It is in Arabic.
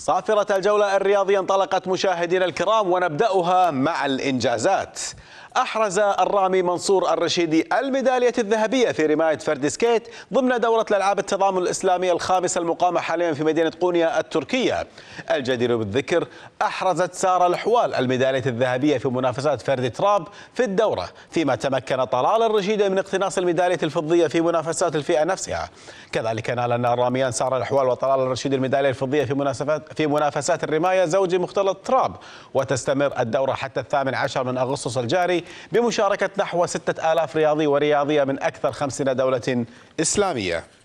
صافرة الجولة الرياضية انطلقت مشاهدينا الكرام ونبدأها مع الإنجازات أحرز الرامي منصور الرشيدي الميدالية الذهبية في رماية فرد سكيت ضمن دورة الألعاب التضامن الإسلامية الخامسة المقامة حاليا في مدينة قونيا التركية الجدير بالذكر أحرزت سارة الحوال الميدالية الذهبية في منافسات فرد تراب في الدورة فيما تمكن طلال الرشيدي من اقتناص الميدالية الفضية في منافسات الفئة نفسها كذلك نال الراميان سارة الحوال وطلال الرشيدي الميدالية الفضية في منافسات في منافسات الرماية زوجي مختلط تراب وتستمر الدورة حتى الثامن عشر من أغسطس الجاري بمشاركة نحو 6000 رياضي ورياضية من أكثر 50 دولة إسلامية